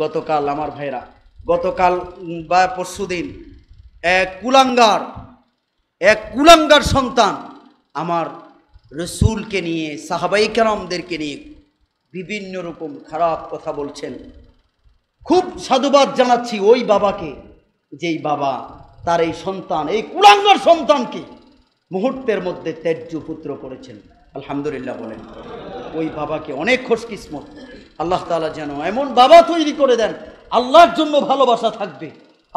গতকাল আমার ভাইরা গতকাল বা পরশুদিন এক কুলাঙ্গার এক কুলাঙ্গার সন্তান আমার রসুলকে নিয়ে সাহাবাই কেরামদেরকে নিয়ে বিভিন্ন রকম খারাপ কথা বলছেন খুব সাধুবাদ জানাচ্ছি ওই বাবাকে যেই বাবা তার এই সন্তান এই কুলাঙ্গার সন্তানকে মুহূর্তের মধ্যে ত্যায্য পুত্র করেছেন আলহামদুলিল্লাহ বলেন ওই বাবাকে অনেক খোশ কিসমত আল্লাহ তালা যেন এমন বাবা তৈরি করে দেন আল্লাহর জন্য ভালোবাসা থাকবে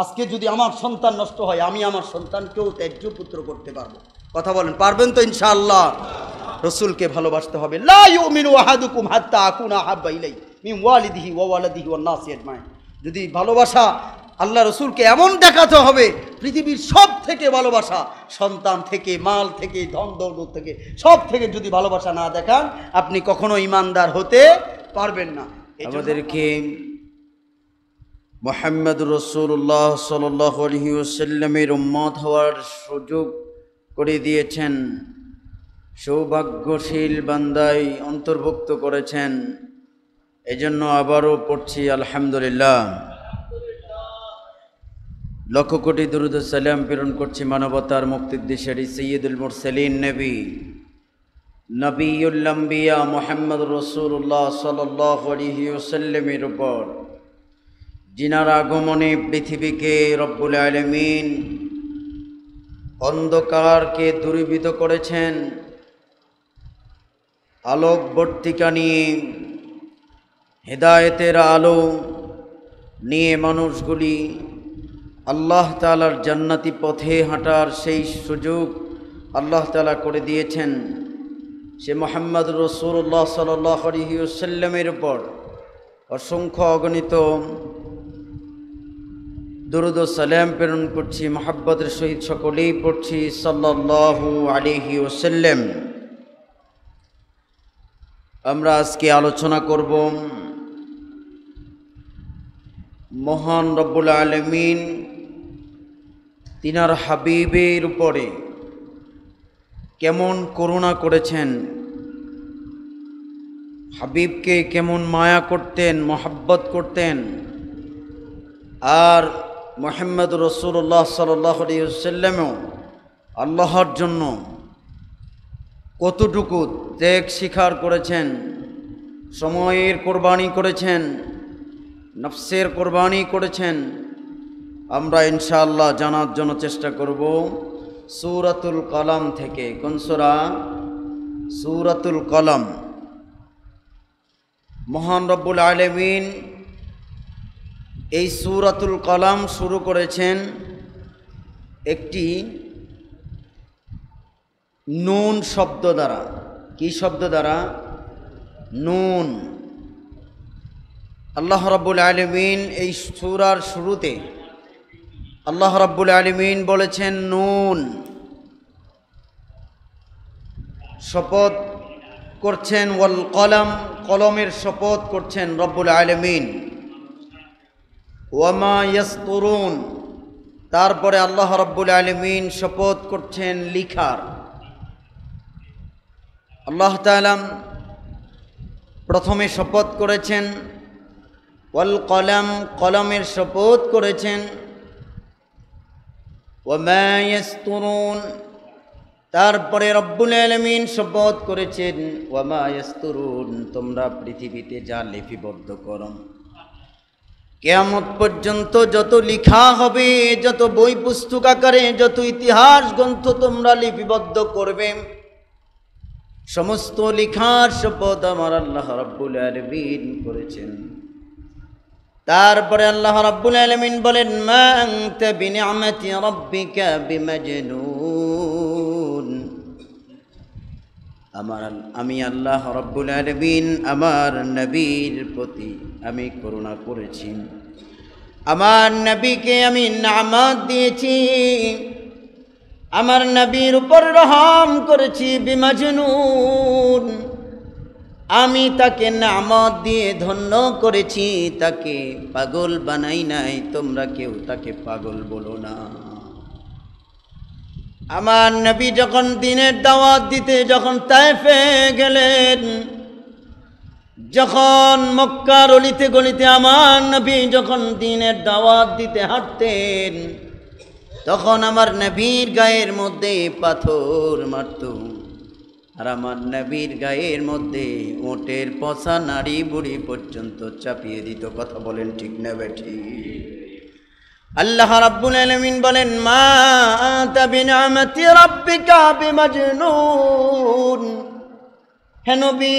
আজকে যদি আমার সন্তান নষ্ট হয় আমি আমার সন্তানকেও ত্যায্য পুত্র করতে পারবো কথা বলেন পারবেন তো ইনশাআল্লাহ রসুলকে ভালোবাসতে হবে যদি ভালোবাসা আল্লাহ রসুলকে এমন দেখাতে হবে পৃথিবীর সব থেকে ভালোবাসা সন্তান থেকে মাল থেকে ধন দৌলত থেকে সব থেকে যদি ভালোবাসা না দেখান আপনি কখনো ইমানদার হতে পারবেন না আমাদেরকে মোহাম্মদ রসুল্লাহ সাল্লিউসাল্লামের উম্মত হওয়ার সুযোগ করে দিয়েছেন সৌভাগ্যশীল বান্দাই অন্তর্ভুক্ত করেছেন এজন্য আবারও পড়ছি আলহামদুলিল্লাহ লক্ষ কোটি দুরুদ সালাম প্রেরণ করছি মানবতার মুক্তির দেশের সৈয়দুল সেলিন নবী নবীউল্লম্বিয়া মোহাম্মদ রসুল্লাহ সাল্লিহসাল্লামের উপর জিনার আগমনে পৃথিবীকে রব্বুল আলমিন অন্ধকারকে দূরীভূত করেছেন আলোকবর্তিকা নিয়ে হেদায়েতের আলো নিয়ে মানুষগুলি আল্লাহ তালার জান্নাতি পথে হাঁটার সেই সুযোগ আল্লাহ তালা করে দিয়েছেন সে মোহাম্মদ রসুল্লাহ সাল্লাহ আলহিউসাল্লামের উপর অসংখ্য অগণিত দুরুদ সালাম প্রেরণ করছি মোহাব্বতের সহিত সকলেই পড়ছি সাল্লাহু আলিহি ওসাল্লাম আমরা আজকে আলোচনা করব মহান রব্বুল আলমিন তিনার হাবিবের উপরে কেমন করুণা করেছেন হাবিবকে কেমন মায়া করতেন মোহাব্বত করতেন আর মোহাম্মদ রসুল্লাহ সাল্লাহসাল্লামেও আল্লাহর জন্য কতটুকু ত্যাগ স্বীকার করেছেন সময়ের কোরবানি করেছেন নফসের কোরবানি করেছেন আমরা ইনশাআল্লাহ জানার জন্য চেষ্টা করব সুরাতুল কলম থেকে কোন সুরা সুরাতুল কলম মহান রব্বুল আলমিন এই সুরাতুল কলম শুরু করেছেন একটি নুন শব্দ দ্বারা কি শব্দ দ্বারা নুন আল্লাহ রব্বুল আলমিন এই সুরার শুরুতে আল্লাহ রব্বুল আলমিন বলেছেন নুন শপথ করছেন ওয়াল কলম কলমের শপথ করছেন রব্বুল আলমিন ওয়ামা তরুণ তারপরে আল্লাহ রব্বুল আলমিন শপথ করছেন লিখার আল্লাহ তালাম প্রথমে শপথ করেছেন ওয়াল কলাম কলমের শপথ করেছেন ওয়ামা ইয়াস্তুরুন তারপরে রব্বুল আলমিন শপথ করেছেন ওয়ামায়স্তরুন তোমরা পৃথিবীতে যা লিপিবদ্ধ করো কেয়ামত পর্যন্ত যত লিখা হবে যত বই পুস্তক আকারে যত ইতিহাস গ্রন্থ তোমরা লিপিবদ্ধ করবে সমস্ত লিখার শপথ আমার আল্লাহ রব্বুল আলমিন করেছেন তারপরে আল্লাহ রব্বুল আলমিন বলেন মা আংতা বিনিয়ামতি রব্বিকা বিমাজনুন আমার আমি আল্লাহ রব্বুল আলবিন আমার নবীর প্রতি আমি করুণা করেছি আমার নবীকে আমি নামাত দিয়েছি আমার নবীর উপর রহম করেছি বিমাজনুন আমি তাকে নামত দিয়ে ধন্য করেছি তাকে পাগল বানাই নাই তোমরা কেউ তাকে পাগল বলো না আমার নবী যখন দিনের দাওয়াত দিতে যখন তাইফে গেলেন যখন মক্কার অলিতে গলিতে আমার নবী যখন দিনের দাওয়াত দিতে হাঁটতেন তখন আমার নবীর গায়ের মধ্যে পাথর মারত আর আমার নবীর গায়ের মধ্যে ওটের পচা নাড়ি বুড়ি পর্যন্ত চাপিয়ে দিত কথা বলেন ঠিক না ব্যাঠিক আল্লাহ রাব্বুল আলামিন বলেন মা আতা বিনামতি রাব্বিকা বিমাজনুন হে নবী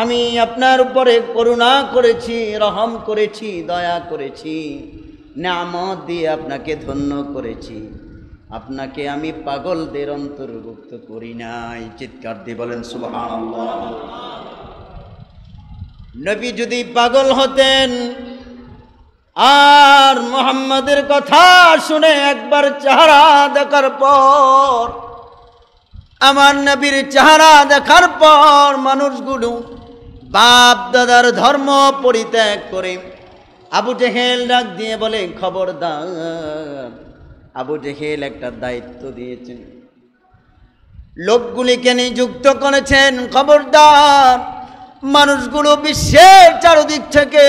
আমি আপনার উপরে করুণা করেছি রহম করেছি দয়া করেছি নামত দিয়ে আপনাকে ধন্য করেছি আপনাকে আমি পাগলদের অন্তর্ভুক্ত করি নাই চিৎকার দিয়ে বলেন সুবহানাল্লাহ নবী যদি পাগল হতেন আর মোহাম্মদের কথা শুনে একবার চেহারা দেখার পর আমার নবীর চেহারা দেখার পর মানুষগুলো বাপ দাদার ধর্ম পরিত্যাগ করে আবু জেহেল ডাক দিয়ে বলে খবর খবরদার আবু জেহেল একটা দায়িত্ব দিয়েছেন লোকগুলিকে নিযুক্ত করেছেন খবরদার মানুষগুলো বিশ্বের চারদিক থেকে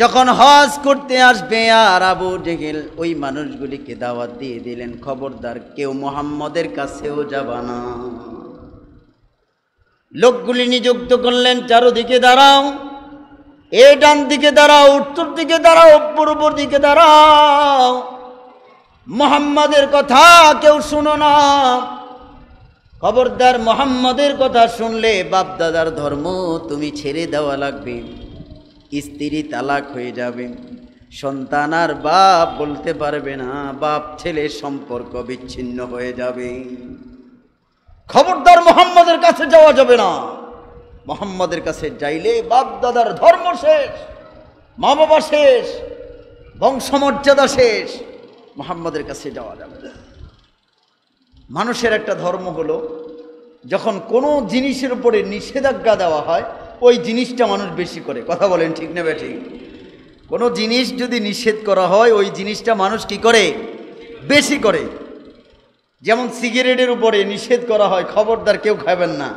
যখন হজ করতে আসবে আর আবু জেহেল ওই মানুষগুলিকে দাওয়াত দিয়ে দিলেন খবরদার কেউ মোহাম্মদের কাছেও যাবা না লোকগুলি নিযুক্ত করলেন চারোদিকে দাঁড়াও এ ডান দিকে দাঁড়াও উত্তর দিকে দাঁড়াও পূর্ব দিকে দাঁড়াও মোহাম্মদের কথা কেউ শুনো না খবরদার মোহাম্মদের কথা শুনলে বাপদাদার ধর্ম তুমি ছেড়ে দেওয়া লাগবে স্ত্রী তালাক হয়ে যাবে সন্তান আর বাপ বলতে পারবে না বাপ ছেলে সম্পর্ক বিচ্ছিন্ন হয়ে যাবে খবরদার মোহাম্মদের কাছে যাওয়া যাবে না মোহাম্মদের কাছে যাইলে বাপ দাদার ধর্ম শেষ মা বাবা শেষ বংশমর্যাদা শেষ মোহাম্মদের কাছে যাওয়া যাবে মানুষের একটা ধর্ম হলো যখন কোনো জিনিসের উপরে নিষেধাজ্ঞা দেওয়া হয় ওই জিনিসটা মানুষ বেশি করে কথা বলেন ঠিক না ঠিক কোনো জিনিস যদি নিষেধ করা হয় ওই জিনিসটা মানুষ কি করে বেশি করে যেমন সিগারেটের উপরে নিষেধ করা হয় খবরদার কেউ খাবেন না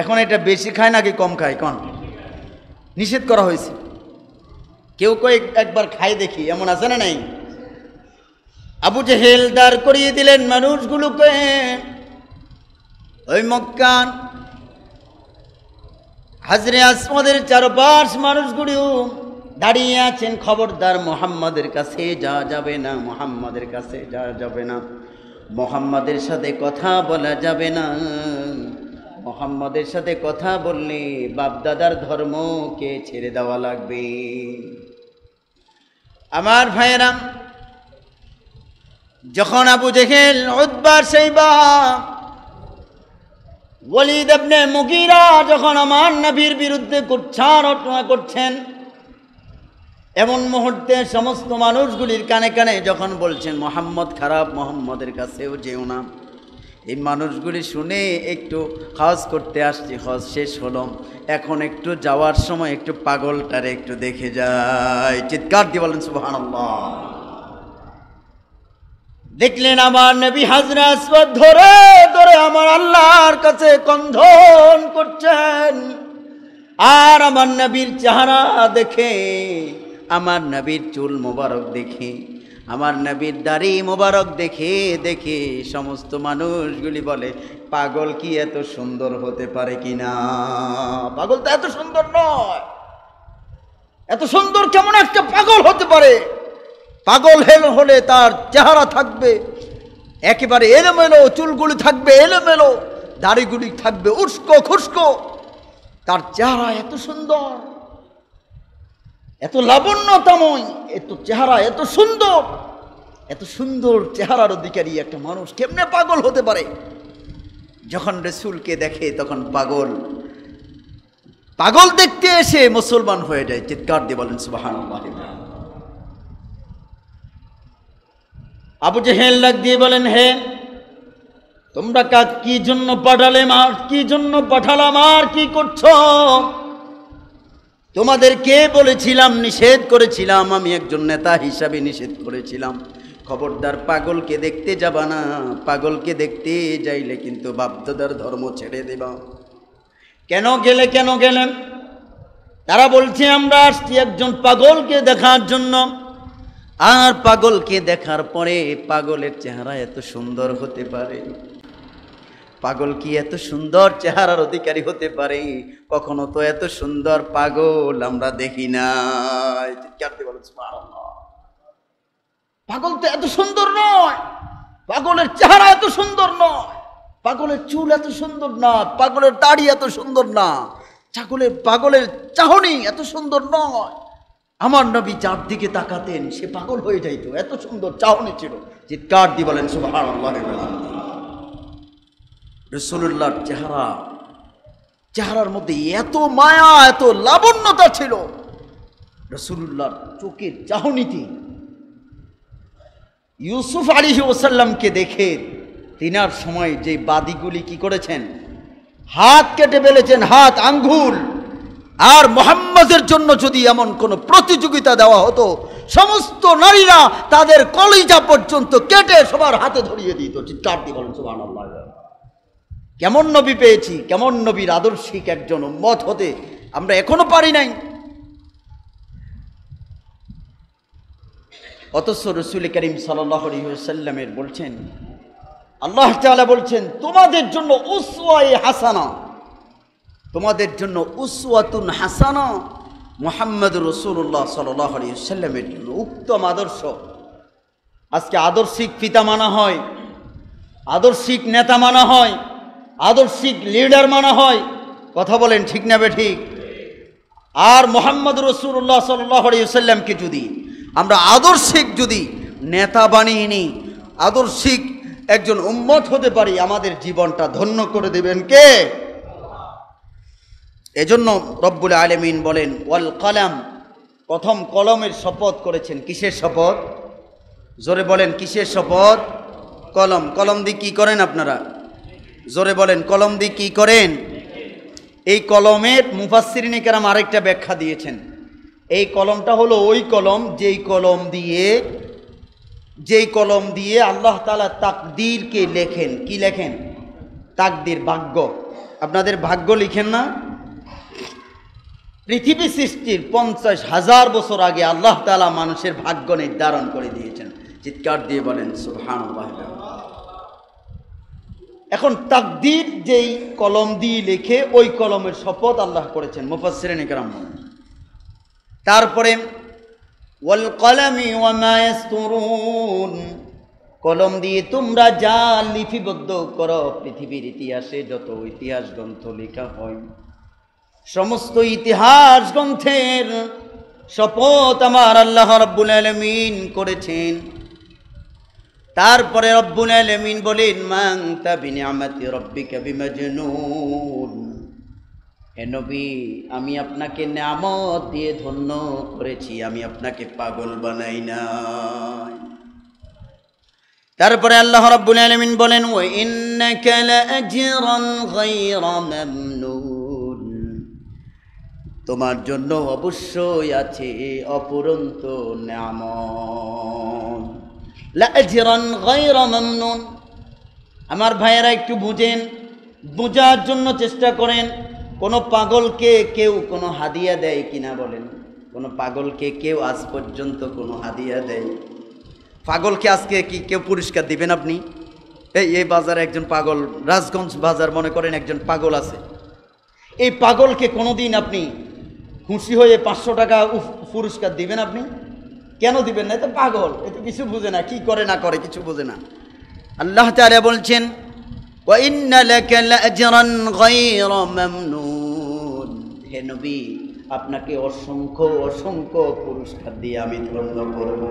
এখন এটা বেশি খায় নাকি কম খায় কন নিষেধ করা হয়েছে কেউ কয়েক একবার খায় দেখি এমন আছে না নাই আবু জেহেল দাঁড় করিয়ে দিলেন মানুষগুলোকে ওই মক্কান হাজরে আসমাদের চারপাশ মানুষগুলিও দাঁড়িয়ে আছেন খবরদার মোহাম্মদের কাছে যা যাবে না মোহাম্মদের কাছে যা যাবে না মোহাম্মদের সাথে কথা বলা যাবে না মোহাম্মদের সাথে কথা বললে বাপদাদার ধর্মকে ছেড়ে দেওয়া লাগবে আমার ভাইয়েরাম যখন আবু জেহেল উদ্বার সেই বা ওলিদ আপনি মুগিরা যখন আমার নবীর বিরুদ্ধে কুচ্ছার রটনা করছেন এমন মুহূর্তে সমস্ত মানুষগুলির কানে কানে যখন বলছেন মোহাম্মদ খারাপ মোহাম্মদের কাছেও যেও না এই মানুষগুলি শুনে একটু হজ করতে আসছি হজ শেষ হলো এখন একটু যাওয়ার সময় একটু পাগলটারে একটু দেখে যায় চিৎকার দিয়ে বলেন সুবাহ দেখলেন আমার নবী হাজরা ধরে করে আমার আল্লাহর কাছে কন্ধন করছেন আর আমার নবীর চেহারা দেখে আমার নবীর চুল মোবারক দেখে আমার নবীর দাড়ি মোবারক দেখে দেখে সমস্ত মানুষগুলি বলে পাগল কি এত সুন্দর হতে পারে কি না পাগল তো এত সুন্দর নয় এত সুন্দর কেমন একটা পাগল হতে পারে পাগল হেল হলে তার চেহারা থাকবে একেবারে এলোমেলো চুলগুলি থাকবে এলোমেলো দাড়িগুলি থাকবে উস্কো খুস্কো তার চেহারা এত সুন্দর এত লাবণ্যতাময় এত চেহারা এত সুন্দর এত সুন্দর চেহারার অধিকারী একটা মানুষ কেমনে পাগল হতে পারে যখন রেসুলকে দেখে তখন পাগল পাগল দেখতে এসে মুসলমান হয়ে যায় চিৎকার দিয়ে বলেন সুবাহ আবু জেহেল ডাক দিয়ে বলেন হে তোমরা কাজ কি জন্য পাঠালে মার কি জন্য পাঠালাম আর কি করছ তোমাদের কে বলেছিলাম নিষেধ করেছিলাম আমি একজন নেতা হিসাবে নিষেধ করেছিলাম খবরদার পাগলকে দেখতে যাবা না পাগলকে দেখতে যাইলে কিন্তু বাপদাদার ধর্ম ছেড়ে দেবা কেন গেলে কেন গেলেন তারা বলছে আমরা আসছি একজন পাগলকে দেখার জন্য আর পাগলকে দেখার পরে পাগলের চেহারা এত সুন্দর হতে পারে পাগল কি এত সুন্দর চেহারার অধিকারী হতে পারে কখনো তো এত সুন্দর পাগল আমরা দেখি না পাগল তো এত সুন্দর নয় পাগলের চেহারা এত সুন্দর নয় পাগলের চুল এত সুন্দর না পাগলের দাড়ি এত সুন্দর না ছাগলের পাগলের চাহনি এত সুন্দর নয় আমার নবী যার দিকে তাকাতেন সে পাগল হয়ে যাইত এত সুন্দর চাহনি ছিল চিৎকার দিয়ে বলেন সুবাহ রসুল্লাহর চেহারা চেহারার মধ্যে এত মায়া এত লাবণ্যতা ছিল রসুল্লাহর চোখের চাহনিতে ইউসুফ আলী ওসাল্লামকে দেখে তিনার সময় যে বাদিগুলি কি করেছেন হাত কেটে ফেলেছেন হাত আঙ্গুল আর মোহাম্মদের জন্য যদি এমন কোনো প্রতিযোগিতা দেওয়া হতো সমস্ত নারীরা তাদের কলিজা পর্যন্ত কেটে সবার হাতে ধরিয়ে দিত চিৎকার দিয়ে বলেন সুবাহ কেমন নবী পেয়েছি কেমন নবীর আদর্শিক একজন মত হতে আমরা এখনো পারি নাই অথচ রসুল করিম সাল্লামের বলছেন আল্লাহ বলছেন তোমাদের জন্য উসওয়াই হাসানা তোমাদের জন্য উসওয়াতুন হাসানা মোহাম্মদ রসুল্লাহ সাল্লামের জন্য উত্তম আদর্শ আজকে আদর্শিক পিতা মানা হয় আদর্শিক নেতা মানা হয় আদর্শিক লিডার মানা হয় কথা বলেন ঠিক না ঠিক আর মোহাম্মদ রসুল্লাহ সাল্লাহসাল্লামকে যদি আমরা আদর্শিক যদি নেতা বানিয়ে নিই আদর্শিক একজন উম্মত হতে পারি আমাদের জীবনটা ধন্য করে দেবেন কে এজন্য রব্বুল আলমিন বলেন ওয়াল কলাম প্রথম কলমের শপথ করেছেন কিসের শপথ জোরে বলেন কিসের শপথ কলম কলম দিয়ে কী করেন আপনারা জোরে বলেন কলম দিয়ে কী করেন এই কলমের মুফাসিরিনী কেরাম আরেকটা ব্যাখ্যা দিয়েছেন এই কলমটা হলো ওই কলম যেই কলম দিয়ে যেই কলম দিয়ে আল্লাহ তালা তাকদিরকে লেখেন কি লেখেন তাকদির ভাগ্য আপনাদের ভাগ্য লিখেন না পৃথিবী সৃষ্টির পঞ্চাশ হাজার বছর আগে আল্লাহ তালা মানুষের ভাগ্য নির্ধারণ করে দিয়েছেন চিৎকার দিয়ে বলেন সুহান এখন তাকদির যেই কলম দিয়ে লেখে ওই কলমের শপথ আল্লাহ করেছেন মুফাসিরেন ইকরাম তারপরে ওয়াল কলামি কলম দিয়ে তোমরা যা লিপিবদ্ধ করো পৃথিবীর ইতিহাসে যত ইতিহাস গ্রন্থ লেখা হয় সমস্ত ইতিহাস গ্রন্থের শপথ আমার আল্লাহ রব্বুল আলমিন করেছেন তারপরে রব্বুল আলমিন বলেন মাং তাবিনী আমাতি রব্বিকা আমি আপনাকে নামত দিয়ে ধন্য করেছি আমি আপনাকে পাগল বানাই না তারপরে আল্লাহ রব্বুল আলমিন বলেন ও ইন্নাকা লাআজরান গায়রা রম তোমার জন্য অবশ্যই আছে অপুরন্ত নাম আমার ভাইয়েরা একটু বুঝেন বোঝার জন্য চেষ্টা করেন কোনো পাগলকে কেউ কোনো হাদিয়া দেয় কিনা বলেন কোনো পাগলকে কেউ আজ পর্যন্ত কোনো হাদিয়া দেয় পাগলকে আজকে কি কেউ পুরস্কার দিবেন আপনি এই এই বাজারে একজন পাগল রাজগঞ্জ বাজার মনে করেন একজন পাগল আছে এই পাগলকে কোনোদিন আপনি খুশি হয়ে পাঁচশো টাকা পুরস্কার দিবেন আপনি কেন দিবেন না তো পাগল এ তো কিছু বুঝে না কি করে না করে কিছু বুঝে না আল্লাহ তারা বলছেন হে নবী আপনাকে অসংখ্য অসংখ্য পুরস্কার দিয়ে আমি ধন্য করব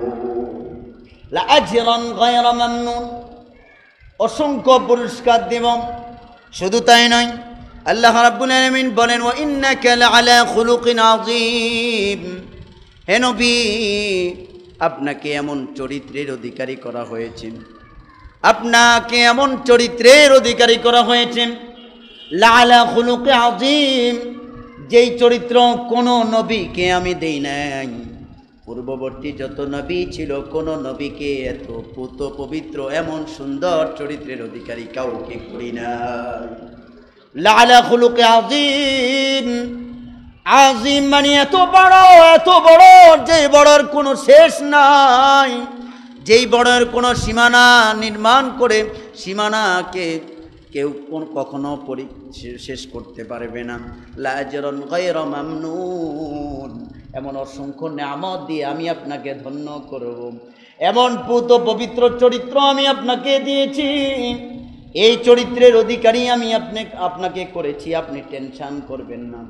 অসংখ্য পুরস্কার দিব শুধু তাই নয় আল্লাহ রাব্বুল আলমিন বলেন ও আলা খুলুকিন আজিম হে নবী আপনাকে এমন চরিত্রের অধিকারী করা হয়েছে আপনাকে এমন চরিত্রের অধিকারী করা হয়েছে লালা হুলুকে আজিম যেই চরিত্র কোনো নবীকে আমি দেই নাই পূর্ববর্তী যত নবী ছিল কোনো নবীকে এত পুত পবিত্র এমন সুন্দর চরিত্রের অধিকারী কাউকে করি না লালা খুলুকে আজিম আজিম মানে এত বড় এত বড় যে বড়র কোনো শেষ নাই যেই বড়ের কোনো সীমানা নির্মাণ করে সীমানাকে কেউ কোন কখনো পরি শেষ করতে পারবে না লাজরন গয়র মামনুন এমন অসংখ্য নামত দিয়ে আমি আপনাকে ধন্য করব এমন পুত পবিত্র চরিত্র আমি আপনাকে দিয়েছি এই চরিত্রের অধিকারী আমি আপনি আপনাকে করেছি আপনি টেনশান করবেন না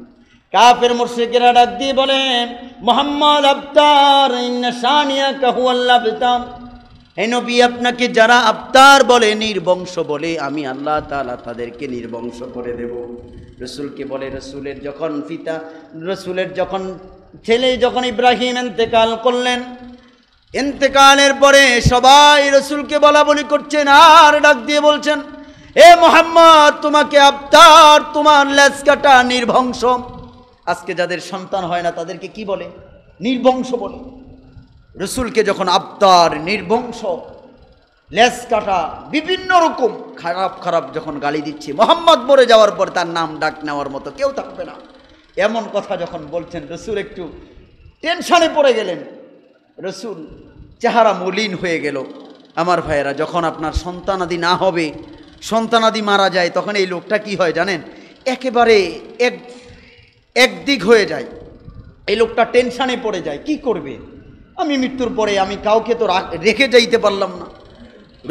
কাফের মুর্শিকেরা ডাক দিয়ে বলে মোহাম্মদ আবতার ইন্নাসানিয়া কাহু আল্লাহ বেতাম হেনবি আপনাকে যারা আবতার বলে নির্বংশ বলে আমি আল্লাহ তালা তাদেরকে নির্বংশ করে দেব রসুলকে বলে রসুলের যখন পিতা রসুলের যখন ছেলে যখন ইব্রাহিম এন্তেকাল করলেন ইন্তকালের পরে সবাই রসুলকে বলা বলি করছেন আর ডাক দিয়ে বলছেন এ মোহাম্মদ তোমাকে আবতার তোমার লেসকাটা নির্বংশ আজকে যাদের সন্তান হয় না তাদেরকে কি বলে নির্বংশ বলে রসুলকে যখন আবতার নির্বংশ লেস কাটা বিভিন্ন রকম খারাপ খারাপ যখন গালি দিচ্ছে মোহাম্মদ মরে যাওয়ার পর তার নাম ডাক নেওয়ার মতো কেউ থাকবে না এমন কথা যখন বলছেন রসুল একটু টেনশনে পড়ে গেলেন রসুল চেহারা মলিন হয়ে গেল আমার ভাইয়েরা যখন আপনার সন্তানাদি না হবে সন্তানাদি মারা যায় তখন এই লোকটা কি হয় জানেন একেবারে এক একদিক হয়ে যায় এই লোকটা টেনশানে পড়ে যায় কি করবে আমি মৃত্যুর পরে আমি কাউকে তো রেখে যাইতে পারলাম না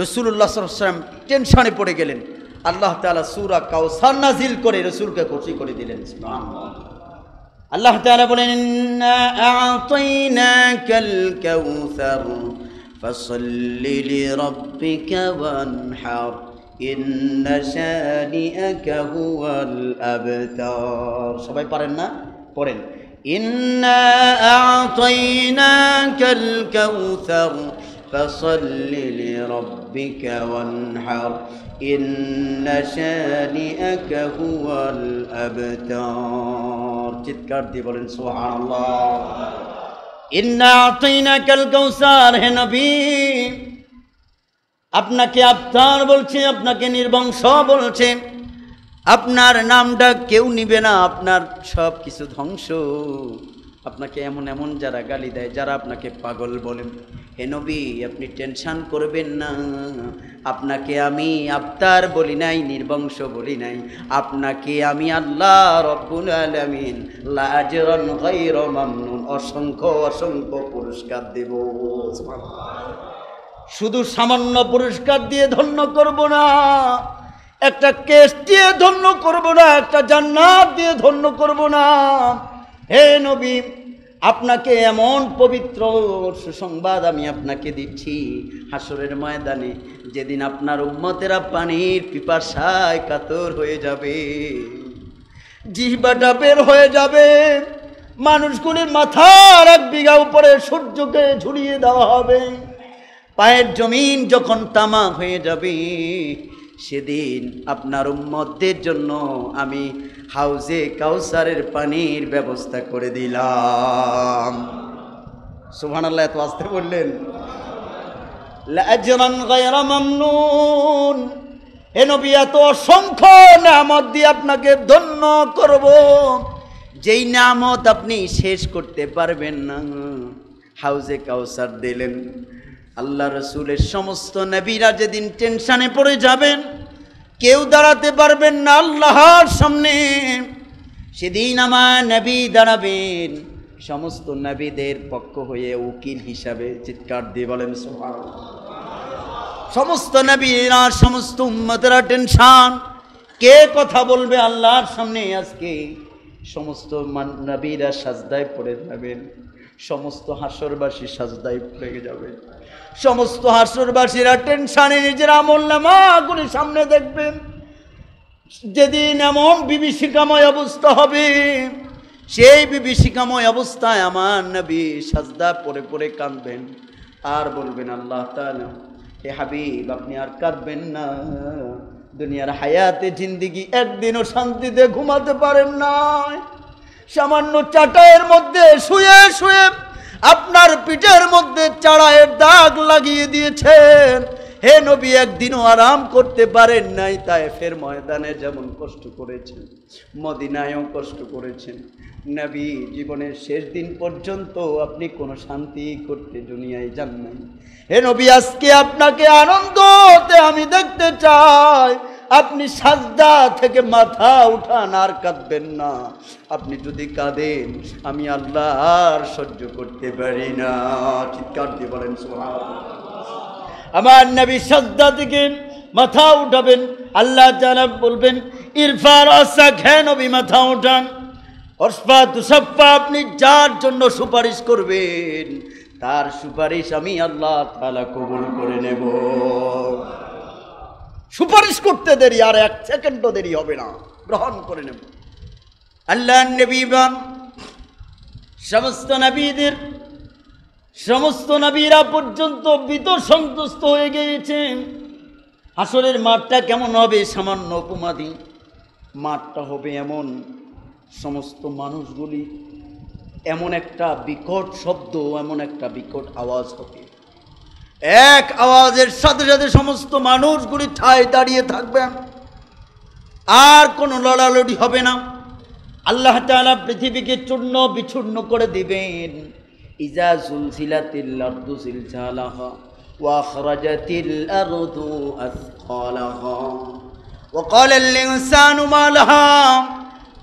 রসুল্লা সাল্লাম টেনশানে পড়ে গেলেন আল্লাহ তালা সুরা কাউসার নাজিল করে রসুলকে খুশি করে দিলেন الله تعالى يقول إنا أعطيناك الكوثر فصل لربك وانحر إن شانئك هو الأبتر سبعي بارنا بارنا إنا أعطيناك الكوثر فصل لربك وانحر চিৎকার দিয়ে বলেন সোহান আপনাকে আবতার বলছে আপনাকে নির্বংশ বলছে আপনার নামটা কেউ নিবে না আপনার সব কিছু ধ্বংস আপনাকে এমন এমন যারা গালি দেয় যারা আপনাকে পাগল বলেন হে নবী আপনি টেনশান করবেন না আপনাকে আমি আবতার বলি নাই নির্বংশ বলি নাই আপনাকে আমি আল্লাহ রব্বুল আলমিন লাজরন গৈর মামনুন অসংখ্য অসংখ্য পুরস্কার দেব শুধু সামান্য পুরস্কার দিয়ে ধন্য করব না একটা কেস দিয়ে ধন্য করব না একটা জান্নাত দিয়ে ধন্য করব না হে নবী আপনাকে এমন পবিত্র সুসংবাদ আমি আপনাকে দিচ্ছি হাসরের ময়দানে যেদিন আপনার উম্মতেরা পানির পিপাসায় কাতর হয়ে যাবে জিহবাটা বের হয়ে যাবে মানুষগুলির মাথার এক বিঘা উপরে সূর্যকে ঝুলিয়ে দেওয়া হবে পায়ের জমিন যখন তামা হয়ে যাবে সেদিন আপনার উম্মতদের জন্য আমি হাউজে কাউসারের পানির ব্যবস্থা করে দিলাম সুবহানাল্লাহ এত আসতে বললেন লাজরান গায়রা মামনুন হে নবী এত অসংখ্য নামত দিয়ে আপনাকে ধন্য করব যেই নামত আপনি শেষ করতে পারবেন না হাউজে কাউসার দিলেন আল্লাহ রসুলের সমস্ত নবীরা যেদিন টেনশানে পড়ে যাবেন কেউ দাঁড়াতে পারবেন না আল্লাহর সামনে সেদিন আমার নবী দাঁড়াবেন সমস্ত নবীদের পক্ষ হয়ে উকিল হিসাবে চিৎকার দিয়ে বলেন সমস্ত নবীরা সমস্ত উম্মতেরা টেনশান কে কথা বলবে আল্লাহর সামনে আজকে সমস্ত নবীরা সাজদায় পড়ে যাবেন সমস্ত হাসরবাসী সাজদায় পড়ে যাবেন সমস্ত হাসরবাসীরা টেনশানে নিজের আমল নামাগুলি সামনে দেখবেন যেদিন এমন বিভীষিকাময় অবস্থা হবে সেই বিভীষিকাময় অবস্থায় আমার নবী সাজদা পরে পরে কাঁদবেন আর বলবেন আল্লাহ তালা এ হাবিব আপনি আর কাঁদবেন না দুনিয়ার হায়াতে জিন্দিগি একদিনও শান্তিতে ঘুমাতে পারেন না সামান্য চাটায়ের মধ্যে শুয়ে শুয়ে আপনার পিঠের মধ্যে চাড়ায়ের দাগ লাগিয়ে দিয়েছেন হে নবী একদিনও আরাম করতে পারেন নাই তাই ফের ময়দানে যেমন কষ্ট করেছেন মদিনায়ও কষ্ট করেছেন নবী জীবনের শেষ দিন পর্যন্ত আপনি কোনো শান্তি করতে দুনিয়ায় যান নাই হে নবী আজকে আপনাকে আনন্দ হতে আমি দেখতে চাই আপনি সাজদা থেকে মাথা উঠান আর কাঁদবেন না আপনি যদি কাঁদেন আমি আল্লাহ আর সহ্য করতে পারি না চিৎকার দিয়ে বলেন আমার নবী সাজদা থেকে মাথা উঠাবেন আল্লাহ যারা বলবেন ইরফার আসা হ্যাঁ নবী মাথা উঠান অসপা দুসাপ্পা আপনি যার জন্য সুপারিশ করবেন তার সুপারিশ আমি আল্লাহ তালা কবুল করে নেব সুপারিশ করতে দেরি আর এক সেকেন্ডও দেরি হবে না গ্রহণ করে নেব আল্লাহ নবীবান সমস্ত নবীদের সমস্ত নবীরা পর্যন্ত বিত সন্তুষ্ট হয়ে গিয়েছেন আসলের মাঠটা কেমন হবে সামান্য উপমাদি মাঠটা হবে এমন সমস্ত মানুষগুলি এমন একটা বিকট শব্দ এমন একটা বিকট আওয়াজ হবে এক আওয়াজের সাথে সাথে সমস্ত মানুষগুলি ঠায় দাঁড়িয়ে থাকবেন আর কোনো লড়ালড়ি হবে না আল্লাহ তালা পৃথিবীকে চূর্ণ বিচূর্ণ করে দিবেন ইজা সুলসিলাতিল আর্দু সিলসালাহা وأخرجت الأرض أثقالها وقال الإنسان ما لها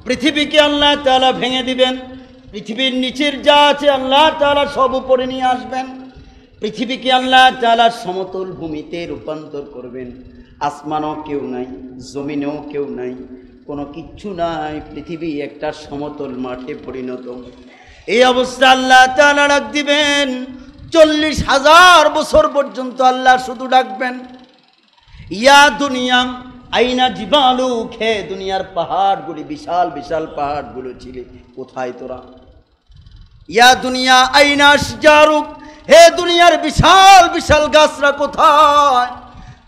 পৃথিবীকে আল্লাহ তালা ভেঙে দিবেন পৃথিবীর নিচের যা আছে আল্লাহ তালা সব উপরে নিয়ে আসবেন পৃথিবীকে আল্লাহ তালা সমতল ভূমিতে রূপান্তর করবেন আসমানও কেউ নাই জমিনেও কেউ নাই কোনো কিচ্ছু নাই পৃথিবী একটা সমতল মাঠে পরিণত এই অবস্থা আল্লাহ তালা ডাক দিবেন চল্লিশ হাজার বছর পর্যন্ত আল্লাহ শুধু ডাকবেন ইয়া দুনিয়া আইনা জীবাণু খে দুনিয়ার পাহাড়গুলি বিশাল বিশাল পাহাড়গুলো ছিল কোথায় তোরা ইয়া দুনিয়া আইনা জারুক হে দুনিয়ার বিশাল বিশাল গাছরা কোথায়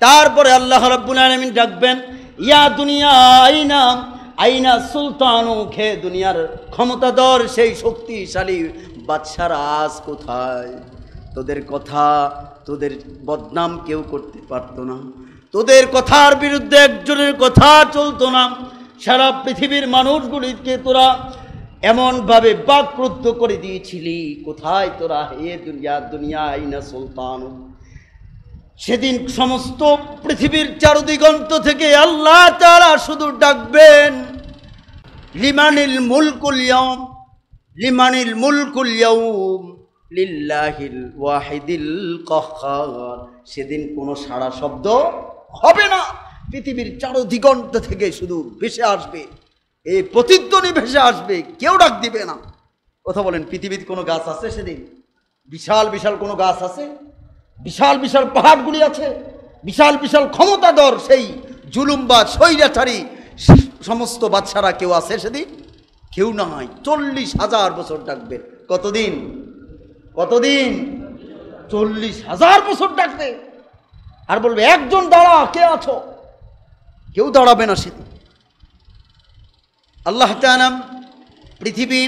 তারপরে আল্লাহ রাব্বুল আলমিন ডাকবেন ইয়া দুনিয়া আইনা আইনা সুলতানু খে দুনিয়ার ক্ষমতাধর সেই শক্তিশালী বাদশার আজ কোথায় তোদের কথা তোদের বদনাম কেউ করতে পারতো না তোদের কথার বিরুদ্ধে একজনের কথা চলতো না সারা পৃথিবীর মানুষগুলিকে তোরা এমনভাবে বাক্রুদ্ধ করে দিয়েছিলি কোথায় তোরা হে দুনিয়া দুনিয়া আইনা সুলতান সেদিন সমস্ত পৃথিবীর চারুদিগন্ত থেকে আল্লাহ তারা শুধু ডাকবেন লিমানিল মুলকুল ইয়ম লিমানিল মুলকুল ইয়ম লিল্লাহিল ওয়াহিদিল কহ সেদিন কোনো সারা শব্দ হবে না পৃথিবীর চারো দিগন্ত থেকে শুধু ভেসে আসবে এই প্রতিদ্বনি ভেসে আসবে কেউ ডাক দিবে না কথা বলেন পৃথিবীর কোনো গাছ আছে সেদিন বিশাল বিশাল কোনো গাছ আছে বিশাল বিশাল পাহাড়গুলি আছে বিশাল বিশাল ক্ষমতাধর সেই জুলুম বা সৈরাচারী সমস্ত বাচ্চারা কেউ আছে সেদিন কেউ না হয় চল্লিশ হাজার বছর ডাকবে কতদিন কতদিন চল্লিশ হাজার বছর ডাকবে আর বলবে একজন দাঁড়া কে আছো কেউ দাঁড়াবে না সেদিন আল্লাহ তালাম পৃথিবী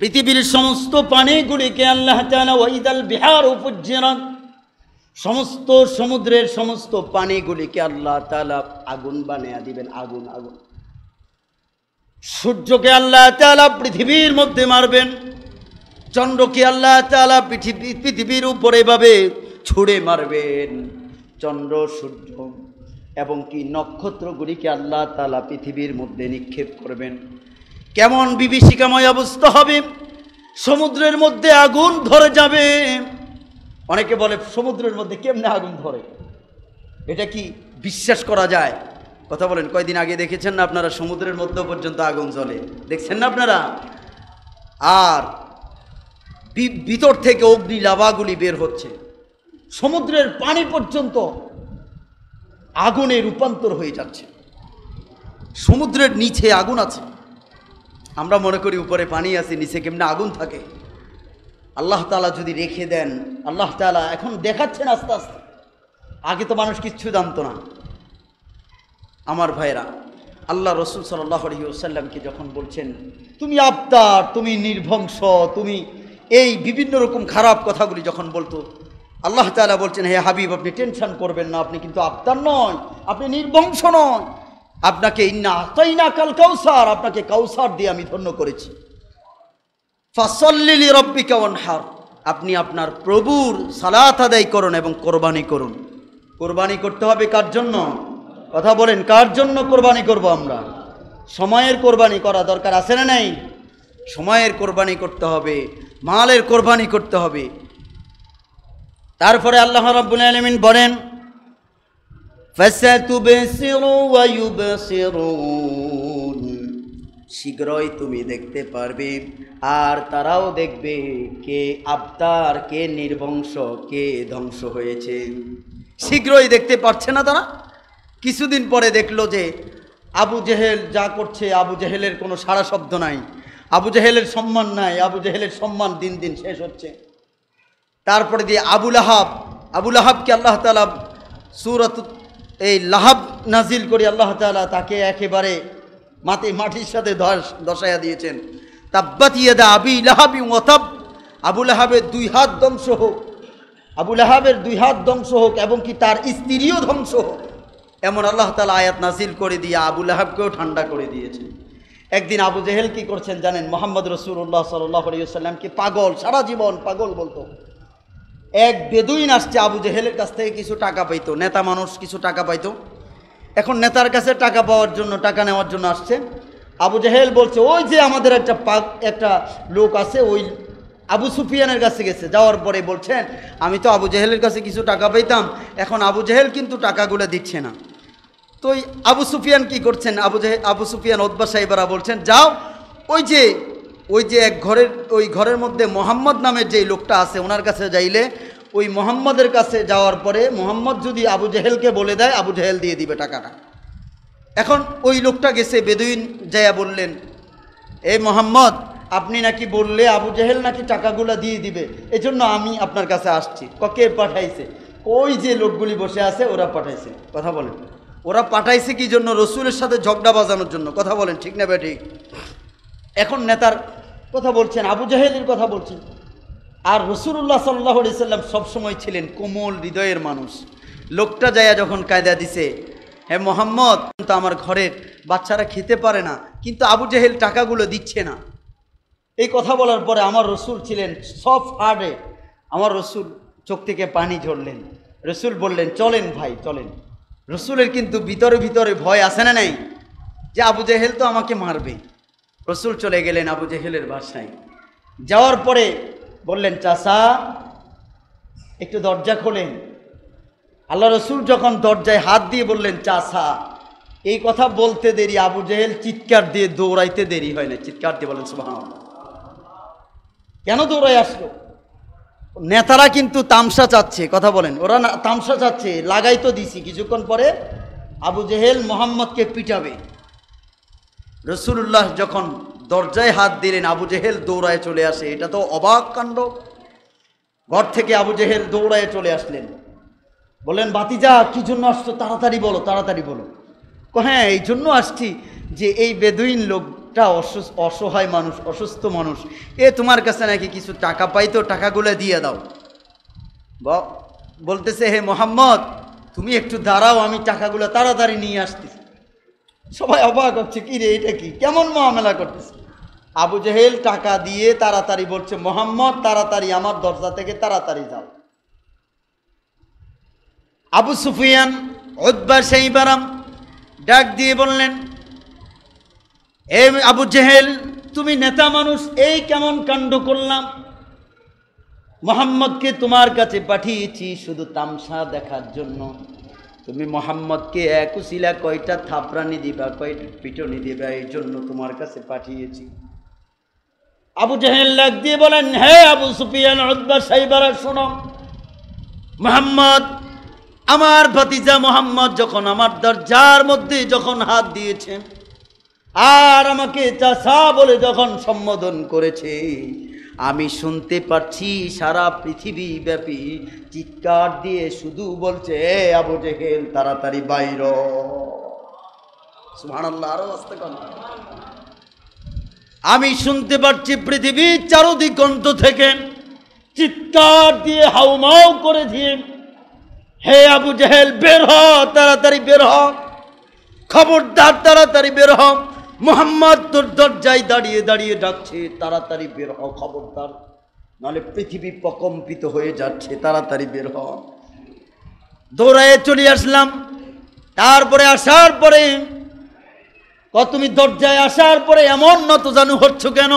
পৃথিবীর সমস্ত পানিগুলিকে আল্লাহ তালা ওয়াইদাল বিহার উপজেলা সমস্ত সমুদ্রের সমস্ত পানিগুলিকে আল্লাহ তালা আগুন বানিয়ে দিবেন আগুন আগুন সূর্যকে আল্লাহ তালা পৃথিবীর মধ্যে মারবেন চন্দ্রকে আল্লাহ তালা পৃথিবী পৃথিবীর উপরে ভাবে ছুড়ে মারবেন চন্দ্র সূর্য এবং কি নক্ষত্রগুলিকে আল্লাহ তালা পৃথিবীর মধ্যে নিক্ষেপ করবেন কেমন বিভীষিকাময় অবস্থা হবে সমুদ্রের মধ্যে আগুন ধরে যাবে অনেকে বলে সমুদ্রের মধ্যে কেমনে আগুন ধরে এটা কি বিশ্বাস করা যায় কথা বলেন কয়দিন আগে দেখেছেন না আপনারা সমুদ্রের মধ্যে পর্যন্ত আগুন জ্বলে দেখছেন না আপনারা আর ভিতর থেকে অগ্নি লাভাগুলি বের হচ্ছে সমুদ্রের পানি পর্যন্ত আগুনে রূপান্তর হয়ে যাচ্ছে সমুদ্রের নিচে আগুন আছে আমরা মনে করি উপরে পানি আছে নিচে কেমনে আগুন থাকে আল্লাহ তালা যদি রেখে দেন আল্লাহ তালা এখন দেখাচ্ছেন আস্তে আস্তে আগে তো মানুষ কিচ্ছু জানতো না আমার ভাইরা আল্লাহ রসুল সাল্লাহসাল্লামকে যখন বলছেন তুমি আবতার তুমি নির্ভংস তুমি এই বিভিন্ন রকম খারাপ কথাগুলি যখন বলতো আল্লাহ তালা বলছেন হে হাবিব আপনি টেনশন করবেন না আপনি কিন্তু আপনার নয় আপনি নির্বংশ নয় আপনাকে ইন্না আতাই না কাল কাউসার আপনাকে কাউসার দিয়ে আমি ধন্য করেছি ফাসল্লিলি রব্বি কেমন হার আপনি আপনার প্রভুর সালাত আদায় করুন এবং কোরবানি করুন কোরবানি করতে হবে কার জন্য কথা বলেন কার জন্য কোরবানি করব আমরা সময়ের কোরবানি করা দরকার আছে না নাই সময়ের কোরবানি করতে হবে মালের কোরবানি করতে হবে তারপরে আল্লাহ রব্বুল আলমিন বলেন শীঘ্রই তুমি দেখতে পারবে আর তারাও দেখবে কে আবতার কে নির্বংশ কে ধ্বংস হয়েছে শীঘ্রই দেখতে পারছে না তারা কিছুদিন পরে দেখলো যে আবু জেহেল যা করছে আবু জেহেলের কোনো সারা শব্দ নাই আবু জেহেলের সম্মান নাই আবু জেহেলের সম্মান দিন দিন শেষ হচ্ছে তারপরে দিয়ে আবুল আহাব আবুল আহাবকে আল্লাহ তালা সুরত এই লাহাব নাজিল করে আল্লাহ তালা তাকে একেবারে মাটি মাটির সাথে ধস দশাইয়া দিয়েছেন তাব্বাতিয়া দা আবি লাহাবি ওতাব আবুল আহাবের দুই হাত ধ্বংস হোক আবুল আহাবের দুই হাত ধ্বংস হোক এবং কি তার স্ত্রীও ধ্বংস হোক এমন আল্লাহ তালা আয়াত নাজিল করে দিয়ে আবুল আহাবকেও ঠান্ডা করে দিয়েছেন একদিন আবু জেহেল কি করছেন জানেন মোহাম্মদ রসুল্লাহ সাল্লাহ সাল্লামকে পাগল সারা জীবন পাগল বলতো এক বেদুইন আসছে আবু জেহেলের কাছ থেকে কিছু টাকা পাইতো নেতা মানুষ কিছু টাকা পাইতো এখন নেতার কাছে টাকা পাওয়ার জন্য টাকা নেওয়ার জন্য আসছে আবু জেহেল বলছে ওই যে আমাদের একটা পাক একটা লোক আছে ওই আবু সুফিয়ানের কাছে গেছে যাওয়ার পরে বলছেন আমি তো আবু জেহেলের কাছে কিছু টাকা পাইতাম এখন আবু জেহেল কিন্তু টাকাগুলো দিচ্ছে না তো আবু সুফিয়ান কি করছেন আবু জাহে আবু সুফিয়ান ওদ্বা সাহেবরা বলছেন যাও ওই যে ওই যে এক ঘরের ওই ঘরের মধ্যে মোহাম্মদ নামের যে লোকটা আছে ওনার কাছে যাইলে ওই মোহাম্মদের কাছে যাওয়ার পরে মোহাম্মদ যদি আবু জেহেলকে বলে দেয় আবু জেহেল দিয়ে দিবে টাকাটা এখন ওই লোকটা গেছে বেদুইন জায়া বললেন এ মোহাম্মদ আপনি নাকি বললে আবু জেহেল নাকি টাকাগুলো দিয়ে দিবে এজন্য আমি আপনার কাছে আসছি ককে পাঠাইছে ওই যে লোকগুলি বসে আছে ওরা পাঠাইছে কথা বলেন ওরা পাঠাইছে কি জন্য রসুলের সাথে ঝগড়া বাজানোর জন্য কথা বলেন ঠিক না ব্যাঠিক এখন নেতার কথা বলছেন আবু জাহেদের কথা বলছেন আর রসুল্লাহ সাল্লাহ সাল্লাম সবসময় ছিলেন কোমল হৃদয়ের মানুষ লোকটা যায়া যখন কায়দা দিছে হ্যাঁ মোহাম্মদ তো আমার ঘরের বাচ্চারা খেতে পারে না কিন্তু আবু জাহেল টাকাগুলো দিচ্ছে না এই কথা বলার পরে আমার রসুল ছিলেন সব হার্ডে আমার রসুল চোখ থেকে পানি ঝরলেন রসুল বললেন চলেন ভাই চলেন রসুলের কিন্তু ভিতরে ভিতরে ভয় আসে না নাই যে আবু জাহেল তো আমাকে মারবে রসুল চলে গেলেন আবু জেহেলের বাসায় যাওয়ার পরে বললেন চাষা একটু দরজা খোলেন আল্লাহ রসুল যখন দরজায় হাত দিয়ে বললেন চাষা এই কথা বলতে দেরি আবু জেহেল চিৎকার দিয়ে দৌড়াইতে দেরি হয় না চিৎকার দিয়ে বলেন সুবাহ কেন দৌড়াই আসলো নেতারা কিন্তু তামসা চাচ্ছে কথা বলেন ওরা তামসা চাচ্ছে লাগাই তো দিছি কিছুক্ষণ পরে আবু জেহেল মোহাম্মদকে পিটাবে রসুল্লাহ যখন দরজায় হাত দিলেন আবু জেহেল দৌড়ায় চলে আসে এটা তো অবাক কাণ্ড ঘর থেকে আবু জেহেল দৌড়ায় চলে আসলেন বাতি বাতিজা কি জন্য আসছো তাড়াতাড়ি বলো তাড়াতাড়ি বলো হ্যাঁ এই জন্য আসছি যে এই বেদুইন লোকটা অসহায় মানুষ অসুস্থ মানুষ এ তোমার কাছে নাকি কিছু টাকা পাইতো টাকাগুলো দিয়ে দাও বলতেছে হে মোহাম্মদ তুমি একটু দাঁড়াও আমি টাকাগুলো তাড়াতাড়ি নিয়ে আসতেছি সবাই অবাক হচ্ছে কি রে এটা কি কেমন মহামেলা করতেছে আবু জেহেল টাকা দিয়ে তাড়াতাড়ি বলছে মোহাম্মদ তাড়াতাড়ি আমার দরজা থেকে তাড়াতাড়ি যাও আবু সুফিয়ান ওদ্বা সেইবারাম ডাক দিয়ে বললেন এ আবু জেহেল তুমি নেতা মানুষ এই কেমন কাণ্ড করলাম মোহাম্মদকে তোমার কাছে পাঠিয়েছি শুধু তামসা দেখার জন্য তুমি মোহাম্মদকে এক উশিলা কয়টা থাপড়ানি দিবা কয়টা পিটনি দিবা এই জন্য তোমার কাছে পাঠিয়েছি আবু জাহেল লাগ দিয়ে বলেন হে আবু সুফিয়ান উদ্বা সাইবারা শোনো মোহাম্মদ আমার ভাতিজা মোহাম্মদ যখন আমার দরজার মধ্যে যখন হাত দিয়েছেন আর আমাকে চাষা বলে যখন সম্বোধন করেছে আমি শুনতে পাচ্ছি সারা পৃথিবী ব্যাপী চিৎকার দিয়ে শুধু বলছে আবু জেহেল তাড়াতাড়ি বাইর আরো আসতে আমি শুনতে পাচ্ছি পৃথিবীর চারদিকন্ত থেকে চিৎকার দিয়ে করে করেছি হে আবু জেহেল বের হ তাড়াতাড়ি বের হ খবরদার তাড়াতাড়ি বের হ মোহাম্মদ তোর দরজায় দাঁড়িয়ে দাঁড়িয়ে ডাকছে তাড়াতাড়ি বের হ খবরদার নাহলে পৃথিবী প্রকম্পিত হয়ে যাচ্ছে তাড়াতাড়ি বের হ দৌড়ায় চলে আসলাম তারপরে আসার পরে তুমি দরজায় আসার পরে এমন নত জানু হচ্ছ কেন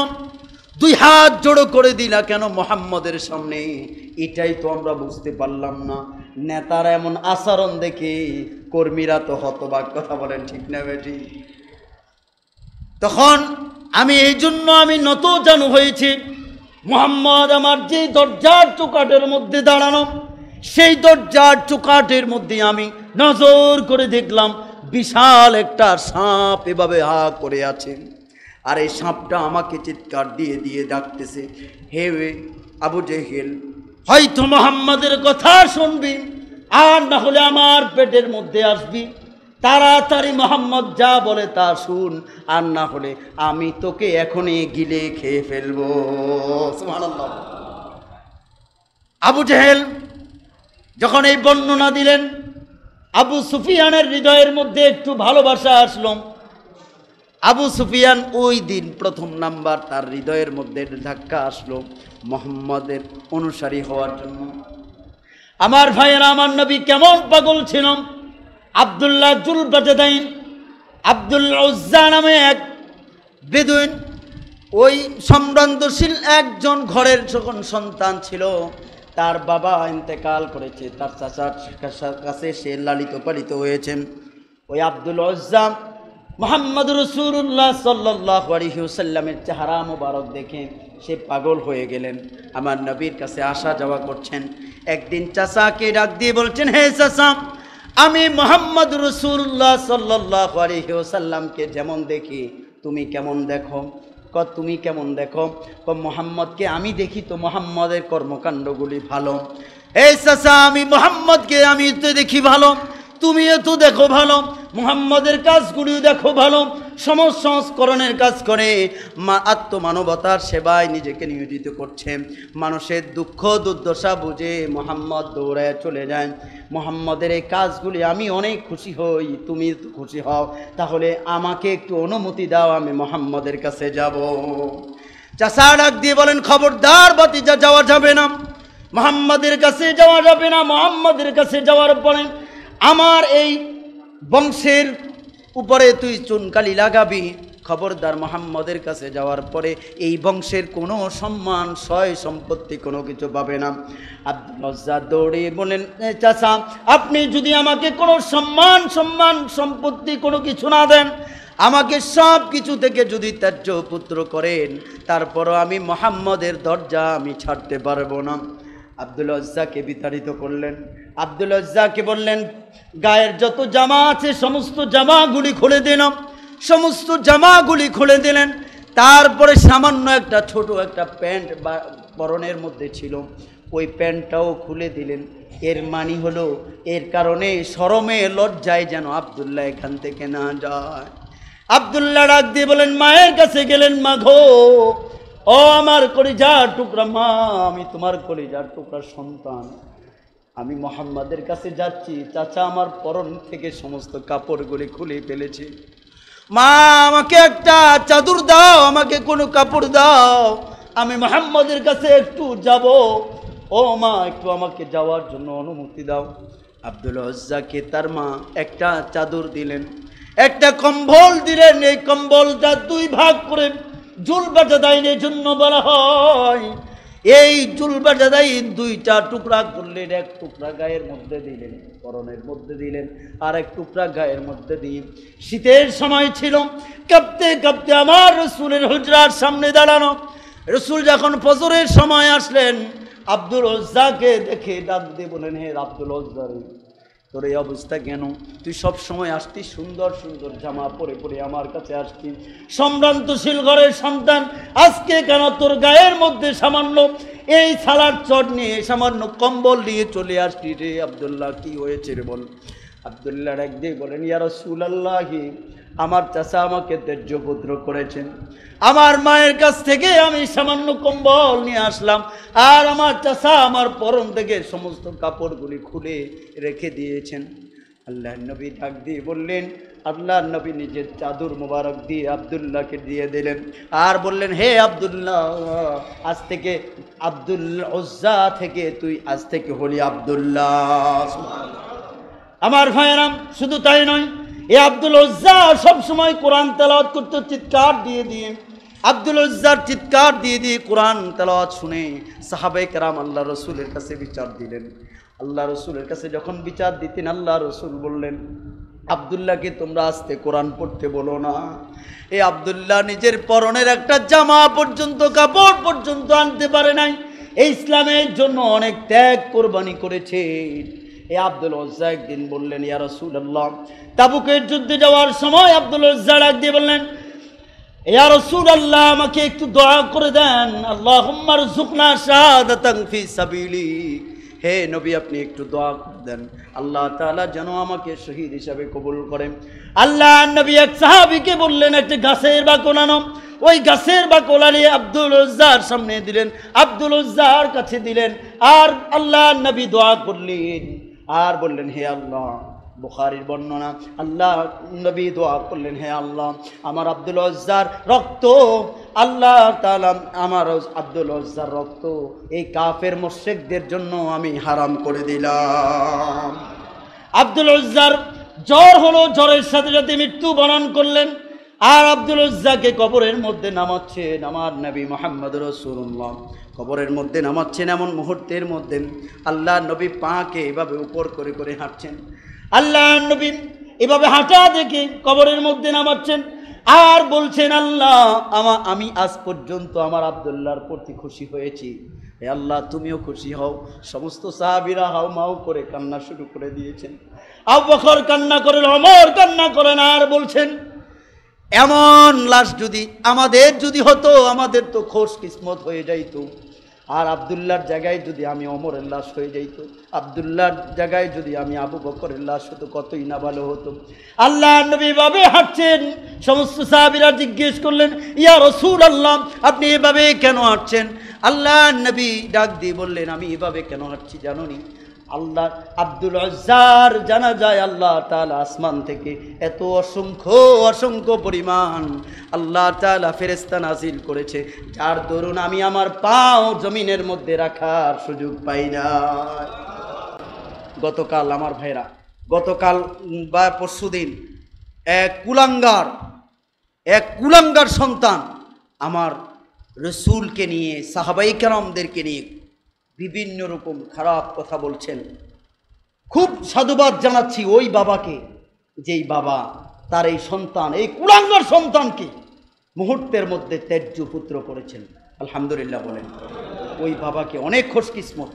দুই হাত জোড়ো করে দিলা কেন মোহাম্মদের সামনে এটাই তো আমরা বুঝতে পারলাম না নেতারা এমন আচরণ দেখে কর্মীরা তো হতবাক কথা বলেন ঠিক না বেটি তখন আমি এই জন্য আমি নত জানু হয়েছি মোহাম্মদ আমার যে দরজার চোকাটের মধ্যে দাঁড়ানো সেই দরজার চোকাটের মধ্যে আমি নজর করে দেখলাম বিশাল একটা সাপ এভাবে হা করে আছে আর এই সাপটা আমাকে চিৎকার দিয়ে দিয়ে ডাকতেছে হে আবু জেহেল হয়তো মোহাম্মদের কথা শুনবি আর না হলে আমার পেটের মধ্যে আসবি তাড়াতাড়ি মোহাম্মদ যা বলে তা শুন আর না হলে আমি তোকে এখনই গিলে খেয়ে ফেলবো আবু জেহেল যখন এই বর্ণনা দিলেন আবু সুফিয়ানের হৃদয়ের মধ্যে একটু ভালোবাসা আসলো আবু সুফিয়ান ওই দিন প্রথম নাম্বার তার হৃদয়ের মধ্যে ধাক্কা আসলো মোহাম্মদের অনুসারী হওয়ার জন্য আমার ভাইয়েরা আমার নবী কেমন পাগল ছিলাম Abdullah Zul Bijadain Abdul Uzza নামে এক বেদুইন ওই সম্ভ্রান্তশীল একজন ঘরের যখন সন্তান ছিল তার বাবা ইন্তেকাল করেছে তার চাচার কাছে সে লালিত পালিত হয়েছেন ওই আব্দুল আজ্জাম মোহাম্মদ রসুল্লাহ সাল্লাহ আলহিউসাল্লামের চেহারা মোবারক দেখে সে পাগল হয়ে গেলেন আমার নবীর কাছে আসা যাওয়া করছেন একদিন চাচাকে ডাক দিয়ে বলছেন হে চাচা আমি মোহাম্মদ রসুল্লাহ সাল্লাহ আলহিউসাল্লামকে যেমন দেখি তুমি কেমন দেখো ক তুমি কেমন দেখো ক মোহাম্মদকে আমি দেখি তো মোহাম্মদের কর্মকাণ্ডগুলি ভালো এই চাষা আমি মোহাম্মদকে আমি তো দেখি ভালো তুমিও তো দেখো ভালো মুহাম্মদের কাজগুলিও দেখো ভালো সমাজ সংস্করণের কাজ করে মা আত্মমানবতার সেবায় নিজেকে নিয়োজিত করছে মানুষের দুঃখ দুর্দশা বুঝে মোহাম্মদ দৌড়ায় চলে যায় মোহাম্মদের এই কাজগুলি আমি অনেক খুশি হই তুমি খুশি হও তাহলে আমাকে একটু অনুমতি দাও আমি মোহাম্মদের কাছে যাব চাষা ডাক দিয়ে বলেন খবরদার বাতিজা যাওয়া যাবে না মোহাম্মদের কাছে যাওয়া যাবে না মোহাম্মদের কাছে যাওয়ার পরে আমার এই বংশের উপরে তুই চুনকালি লাগাবি খবরদার মোহাম্মদের কাছে যাওয়ার পরে এই বংশের কোনো সম্মান সয় সম্পত্তি কোনো কিছু পাবে না আব্দুল্লজ্জা দৌড়ে বলেন চাচা আপনি যদি আমাকে কোনো সম্মান সম্মান সম্পত্তি কোনো কিছু না দেন আমাকে সব কিছু থেকে যদি ত্যায্য পুত্র করেন তারপরও আমি মোহাম্মদের দরজা আমি ছাড়তে পারবো না আব্দুল আজ্জাকে বিতাড়িত করলেন আব্দুল আজ্জাকে বললেন গায়ের যত জামা আছে সমস্ত জামাগুলি খুলে দিন সমস্ত জামাগুলি খুলে দিলেন তারপরে সামান্য একটা ছোট একটা প্যান্ট বা পরনের মধ্যে ছিল ওই প্যান্টটাও খুলে দিলেন এর মানি হলো এর কারণে সরমে লজ্জায় যেন আবদুল্লাহ এখান থেকে না যায় আবদুল্লাহ ডাক দিয়ে বলেন মায়ের কাছে গেলেন মাঘ ও আমার কলিজার টুকরা মা আমি তোমার কলিজার টুকরা সন্তান আমি মোহাম্মদের কাছে যাচ্ছি চাচা আমার পরন থেকে সমস্ত কাপড়গুলি খুলে ফেলেছি মা আমাকে একটা চাদর দাও আমাকে কোনো কাপড় দাও আমি মোহাম্মদের কাছে একটু যাব ও মা একটু আমাকে যাওয়ার জন্য অনুমতি দাও আব্দুল হজ্জাকে তার মা একটা চাদর দিলেন একটা কম্বল দিলেন এই কম্বলটা দুই ভাগ করে জুলবাজাদাইনের জন্য বলা হয় এই জুলবাজাদাইন দুইটা টুকরা করলেন এক টুকরা গায়ের মধ্যে দিলেন করণের মধ্যে দিলেন আর এক টুকরা গায়ের মধ্যে দিয়ে শীতের সময় ছিল কাঁপতে কাঁপতে আমার রসুলের হুজরার সামনে দাঁড়ানো রসুল যখন ফজরের সময় আসলেন আব্দুল ওজ্জাকে দেখে ডাক দিয়ে বলেন হে আব্দুল ওজ্জারি তোর এই অবস্থা কেন তুই সব সময় আসতি সুন্দর সুন্দর জামা পরে পরে আমার কাছে আসতি সম্ভ্রান্তশীল ঘরের সন্তান আজকে কেন তোর গায়ের মধ্যে সামান্য এই ছালার চট নিয়ে সামান্য কম্বল নিয়ে চলে আসলি রে আবদুল্লাহ কি হয়েছে রে বল আবদুল্লাহ এক দিয়ে বলেন ইয়ারসুল সুলাল্লাহি আমার চাচা আমাকে পুত্র করেছেন আমার মায়ের কাছ থেকে আমি সামান্য কম্বল নিয়ে আসলাম আর আমার চাষা আমার পরম থেকে সমস্ত কাপড়গুলি খুলে রেখে দিয়েছেন আল্লাহ নবী ডাক দিয়ে বললেন আল্লাহ নবী নিজের চাদর মোবারক দিয়ে আবদুল্লাহকে দিয়ে দিলেন আর বললেন হে আবদুল্লাহ আজ থেকে আবদুল্লা ওজ্জা থেকে তুই আজ থেকে হলি আবদুল্লাহ আমার ভাইয়েরাম শুধু তাই নয় এ আব্দুল ওজ্জা সবসময় কোরআন তেলাওয়াত করতে চিৎকার দিয়ে দিয়ে আব্দুল ওজ্জার চিৎকার দিয়ে দিয়ে কোরআন তেলাওয়াত শুনে সাহাবে কেরাম আল্লাহ রসুলের কাছে বিচার দিলেন আল্লাহ রসুলের কাছে যখন বিচার দিতেন আল্লাহ রসুল বললেন আবদুল্লাহকে তোমরা আসতে কোরআন পড়তে বলো না এই আবদুল্লাহ নিজের পরনের একটা জামা পর্যন্ত কাপড় পর্যন্ত আনতে পারে নাই এই ইসলামের জন্য অনেক ত্যাগ কোরবানি করেছে এ আব্দুল ওজ্জা একদিন বললেন ইয়া রসুল্লাহ তাবুকের যুদ্ধে যাওয়ার সময় আব্দুল ওজ্জা ডাক দিয়ে বললেন ইয়া রসুল আল্লাহ আমাকে একটু দয়া করে দেন আল্লাহ হুম্মার জুকনা শাহাদি সাবিলি হে নবী আপনি একটু দোয়া দেন আল্লাহ তালা যেন আমাকে শহীদ হিসাবে কবুল করেন আল্লাহ নবী এক সাহাবিকে বললেন একটি গাছের বা কোনানো ওই গাছের বা কোলারে আব্দুল উজ্জার সামনে দিলেন আব্দুল উজ্জার কাছে দিলেন আর আল্লাহ নবী দোয়া করলেন আর বললেন হে আল্লাহ বুখারির বর্ণনা আল্লাহ নবী দোয়া করলেন হে আল্লাহ আমার আব্দুল অজ্জার রক্ত আল্লাহ তালাম আমার আব্দুল অজ্জার রক্ত এই কাফের মোশেকদের জন্য আমি হারাম করে দিলাম আব্দুল অজ্জার জ্বর হলো জ্বরের সাথে সাথে মৃত্যু বরণ করলেন আর আব্দুল উজ্জাকে কবরের মধ্যে নামাচ্ছেন আমার নবী মোহাম্মদ রসুল্লাহ কবরের মধ্যে নামাচ্ছেন এমন মুহূর্তের মধ্যে আল্লাহ নবী পাকে এভাবে উপর করে করে হাঁটছেন আল্লাহ নবী এভাবে হাঁটা দেখে কবরের মধ্যে নামাচ্ছেন আর বলছেন আল্লাহ আমা আমি আজ পর্যন্ত আমার আবদুল্লাহর প্রতি খুশি হয়েছি হে আল্লাহ তুমিও খুশি হও সমস্ত সাহাবিরা হাও মাও করে কান্না শুরু করে দিয়েছেন আব্বর কান্না করেন অমর কান্না করেন আর বলছেন এমন লাশ যদি আমাদের যদি হতো আমাদের তো খোঁজ কিসমত হয়ে যাইত আর আবদুল্লার জায়গায় যদি আমি অমরের লাশ হয়ে যাইত আবদুল্লার জায়গায় যদি আমি আবু বকরের লাশ হতো কতই না ভালো হতো আল্লাহ নবী বাবে হাঁটছেন সমস্ত সাহাবিরা জিজ্ঞেস করলেন ইয়া রসুল আল্লাহ আপনি এভাবে কেন হাঁটছেন আল্লাহ নবী ডাক দিয়ে বললেন আমি এভাবে কেন হাঁটছি জানো নি আল্লাহ আব্দুল আজার জানা যায় আল্লাহ তাল আসমান থেকে এত অসংখ্য অসংখ্য পরিমাণ আল্লাহ তালা ফেরেস্তা নাজিল করেছে যার দরুন আমি আমার পাও জমিনের মধ্যে রাখার সুযোগ পাই না গতকাল আমার ভাইরা গতকাল বা পরশু দিন এক কুলাঙ্গার এক কুলাঙ্গার সন্তান আমার রসুলকে নিয়ে সাহাবাই কালামদেরকে নিয়ে বিভিন্ন রকম খারাপ কথা বলছেন খুব সাধুবাদ জানাচ্ছি ওই বাবাকে যেই বাবা তার এই সন্তান এই কুলাঙ্গার সন্তানকে মুহূর্তের মধ্যে ত্যায্য পুত্র করেছেন আলহামদুলিল্লাহ বলেন ওই বাবাকে অনেক খুশকিস্মত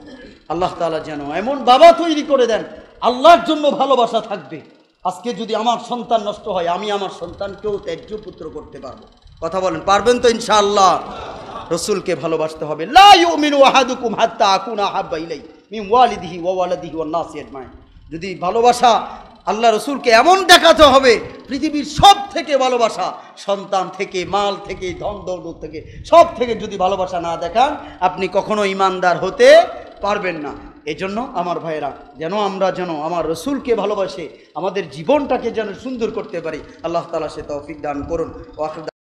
আল্লাহ তালা যেন এমন বাবা তৈরি করে দেন আল্লাহর জন্য ভালোবাসা থাকবে আজকে যদি আমার সন্তান নষ্ট হয় আমি আমার সন্তানকেও ত্যায্য পুত্র করতে পারবো কথা বলেন পারবেন তো ইনশাআল্লাহ রসুলকে ভালোবাসতে হবে যদি ভালোবাসা আল্লাহ রসুলকে এমন দেখাতে হবে পৃথিবীর সব থেকে ভালোবাসা সন্তান থেকে মাল থেকে ধন দৌলত থেকে সব থেকে যদি ভালোবাসা না দেখান আপনি কখনো ইমানদার হতে পারবেন না এজন্য আমার ভাইরা যেন আমরা যেন আমার রসুলকে ভালোবাসে আমাদের জীবনটাকে যেন সুন্দর করতে পারি আল্লাহ তালা সে তৌফিক দান করুন